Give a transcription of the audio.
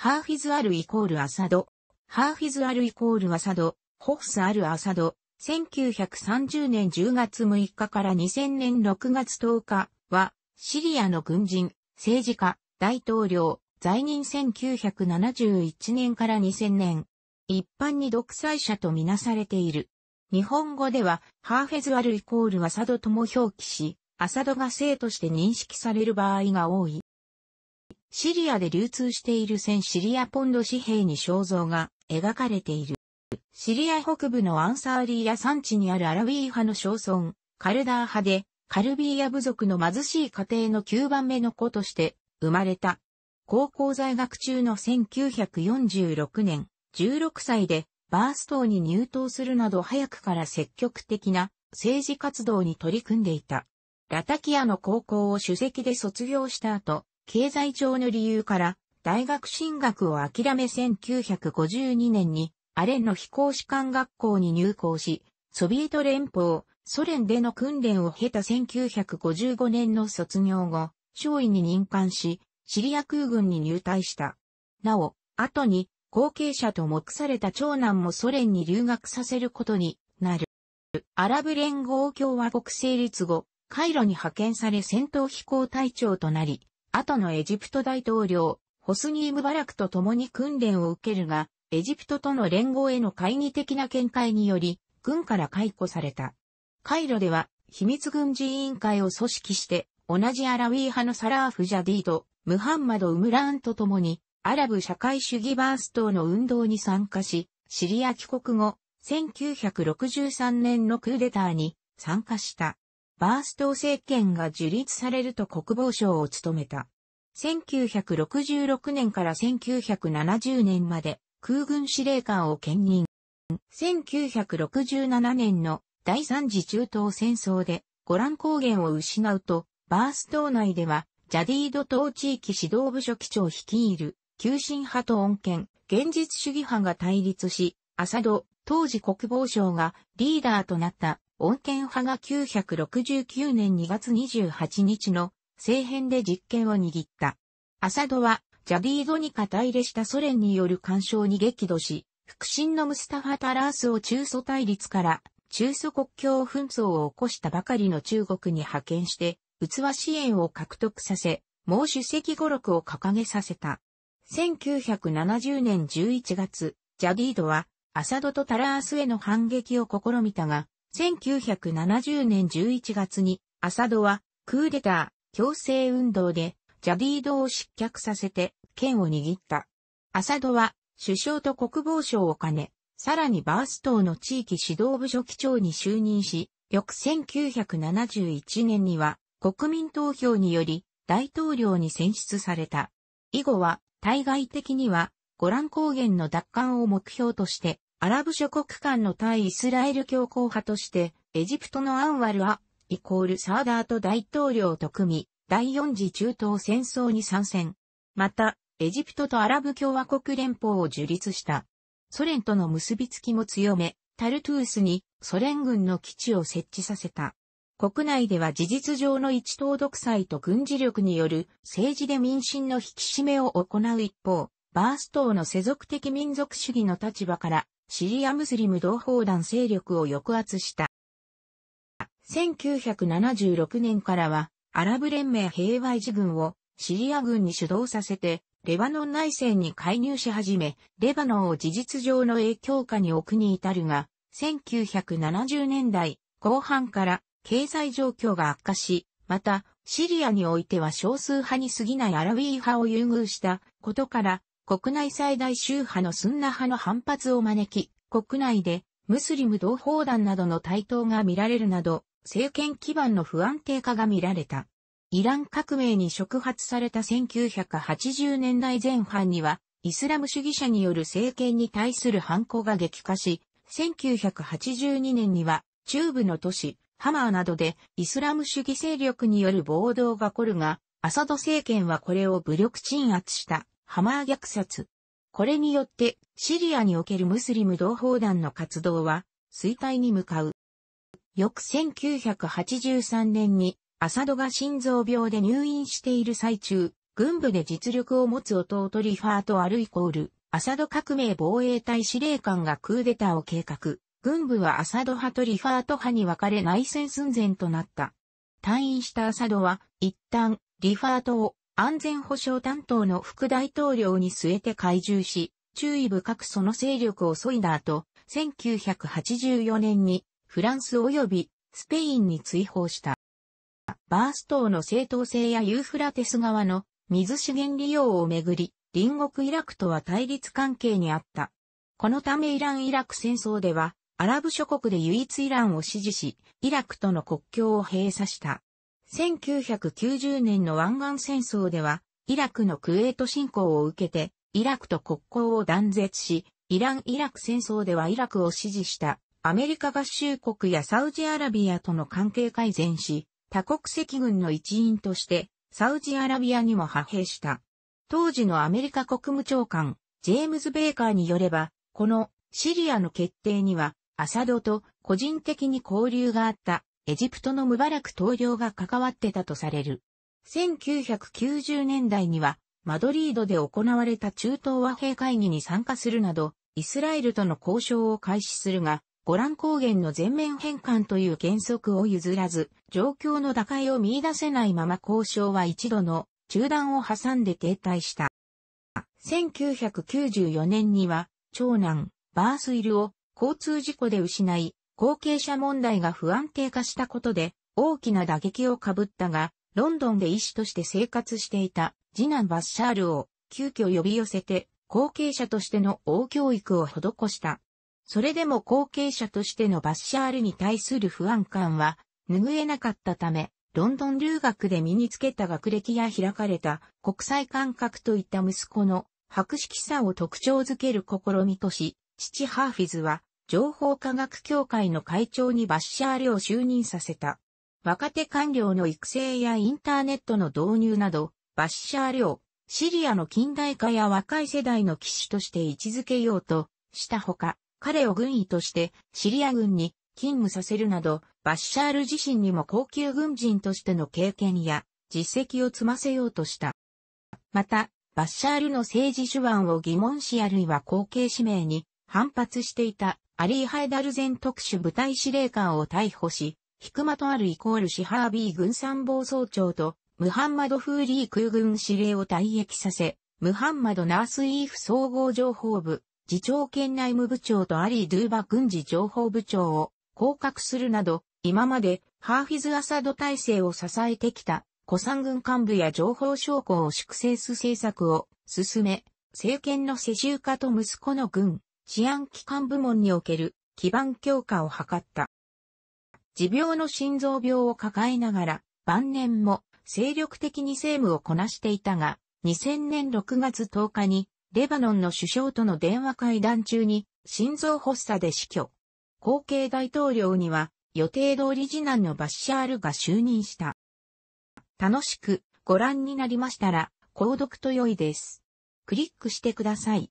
ハーフィズ・アルイコール・アサド。ハーフィズ・アルイコール・アサド、ホフス・アル・アサド、1930年10月6日から2000年6月10日は、シリアの軍人、政治家、大統領、在任1971年から2000年。一般に独裁者とみなされている。日本語では、ハーフェズアルイコールアサドとも表記し、アサドが生として認識される場合が多い。シリアで流通している1000シリアポンド紙幣に肖像が描かれている。シリア北部のアンサーリーや山地にあるアラウィー派の小村、カルダー派で、カルビーア部族の貧しい家庭の9番目の子として生まれた。高校在学中の1946年、16歳でバース島に入党するなど早くから積極的な政治活動に取り組んでいた。ラタキアの高校を主席で卒業した後、経済上の理由から、大学進学を諦め1952年に、アレンの飛行士官学校に入校し、ソビエト連邦、ソ連での訓練を経た1955年の卒業後、少尉に任官し、シリア空軍に入隊した。なお、後に、後継者と目された長男もソ連に留学させることになる。アラブ連合共和国成立後、カイロに派遣され戦闘飛行隊長となり、後のエジプト大統領、ホスニー・ムバラクと共に訓練を受けるが、エジプトとの連合への懐疑的な見解により、軍から解雇された。カイロでは、秘密軍事委員会を組織して、同じアラウィー派のサラーフ・ジャディと、ムハンマド・ウムラーンと共に、アラブ社会主義バース等の運動に参加し、シリア帰国後、1963年のクーデターに参加した。バースト政権が樹立されると国防省を務めた。1966年から1970年まで空軍司令官を兼任。1967年の第三次中東戦争でゴラン高原を失うと、バース島内ではジャディード島地域指導部署機長率いる、急進派と恩恵、現実主義派が対立し、アサド、当時国防省がリーダーとなった恩健派が969年2月28日の政変で実権を握った。アサドはジャディードに肩入れしたソ連による干渉に激怒し、腹心のムスタファ・タラースを中祖。対立から中祖国境紛争を起こしたばかりの中国に派遣して、器支援を獲得させ、毛主席語録を掲げさせた。1970年11月、ジャディードはアサドとタラースへの反撃を試みたが、1970年11月に、アサドは、クーデター、強制運動で、ジャディードを失脚させて、剣を握った。アサドは、首相と国防省を兼ね、さらにバース島の地域指導部所記長に就任し、翌1971年には、国民投票により、大統領に選出された。以後は、対外的には、ゴラン高原の奪還を目標として、アラブ諸国間の対イスラエル強硬派として、エジプトのアンワルア、イコールサーダート大統領と組み、第四次中東戦争に参戦。また、エジプトとアラブ共和国連邦を樹立した。ソ連との結びつきも強め、タルトゥースにソ連軍の基地を設置させた。国内では事実上の一党独裁と軍事力による政治で民心の引き締めを行う一方、バーストーの世俗的民族主義の立場からシリアムスリム同胞団勢力を抑圧した。1976年からは、アラブ連盟平和維持軍をシリア軍に主導させて、レバノン内戦に介入し始め、レバノンを事実上の影響下に置くに至るが、1970年代後半から経済状況が悪化し、また、シリアにおいては少数派に過ぎないアラウィー派を優遇したことから、国内最大宗派のスンナ派の反発を招き、国内でムスリム同胞団などの台頭が見られるなど、政権基盤の不安定化が見られた。イラン革命に触発された1980年代前半には、イスラム主義者による政権に対する反抗が激化し、1982年には中部の都市、ハマーなどでイスラム主義勢力による暴動が起こるが、アサド政権はこれを武力鎮圧した。ハマー虐殺。これによって、シリアにおけるムスリム同胞団の活動は、衰退に向かう。翌1983年に、アサドが心臓病で入院している最中、軍部で実力を持つ弟リファート・アルイコール、アサド革命防衛隊司令官がクーデターを計画。軍部はアサド派とリファート派に分かれ内戦寸前となった。退院したアサドは、一旦、リファートを、安全保障担当の副大統領に据えて懐柔し、注意深くその勢力を削いだ後、1984年にフランス及びスペインに追放した。バース島の正当性やユーフラテス側の水資源利用をめぐり、隣国イラクとは対立関係にあった。このためイラン・イラク戦争では、アラブ諸国で唯一イランを支持し、イラクとの国境を閉鎖した。1990年の湾岸戦争では、イラクのクウェート侵攻を受けて、イラクと国交を断絶し、イラン・イラク戦争ではイラクを支持したアメリカ合衆国やサウジアラビアとの関係改善し、多国籍軍の一員としてサウジアラビアにも派兵した。当時のアメリカ国務長官、ジェームズ・ベーカーによれば、このシリアの決定にはアサドと個人的に交流があったエジプトのムバラク統領が関わってたとされる。1990年代には、マドリードで行われた中東和平会議に参加するなど、イスラエルとの交渉を開始するが、ゴラン高原の全面返還という原則を譲らず、状況の打開を見出せないまま交渉は一度の中断を挟んで停滞した。1994年には、長男、バースイルを交通事故で失い、後継者問題が不安定化したことで大きな打撃をかぶったが、ロンドンで医師として生活していた次男バッシャールを急遽呼び寄せて後継者としての王教育を施した。それでも後継者としてのバッシャールに対する不安感は拭えなかったため、ロンドン留学で身につけた学歴や開かれた国際感覚といった息子の博識さを特徴づける試みとし、父ハーフィズは情報科学協会の会長にバッシャールを就任させた。若手官僚の育成やインターネットの導入など、バッシャールをシリアの近代化や若い世代の騎士として位置づけようとしたほか、彼を軍医としてシリア軍に勤務させるなど、バッシャール自身にも高級軍人としての経験や実績を積ませようとした。また、バッシャールの政治手腕を疑問しあるいは後継指名に反発していたアリー・ハイダルゼン特殊部隊司令官を逮捕し、ヒクマトアルイコールシハービー軍参謀総長とムハンマド・フーリー空軍司令を退役させ、ムハンマド・ナース・イーフ総合情報部、次長県内務部長とアリー・ドゥーバ軍事情報部長を降格するなど、今までハーフィズ・アサド体制を支えてきた、古参軍幹部や情報将校を粛清す政策を進め、政権の世襲化と息子の軍、治安機関部門における基盤強化を図った。持病の心臓病を抱えながら、晩年も精力的に政務をこなしていたが、2000年6月10日に、レバノンの首相との電話会談中に、心臓発作で死去。後継大統領には、予定通り次男のバッシャールが就任した。楽しくご覧になりましたら、購読と良いです。クリックしてください。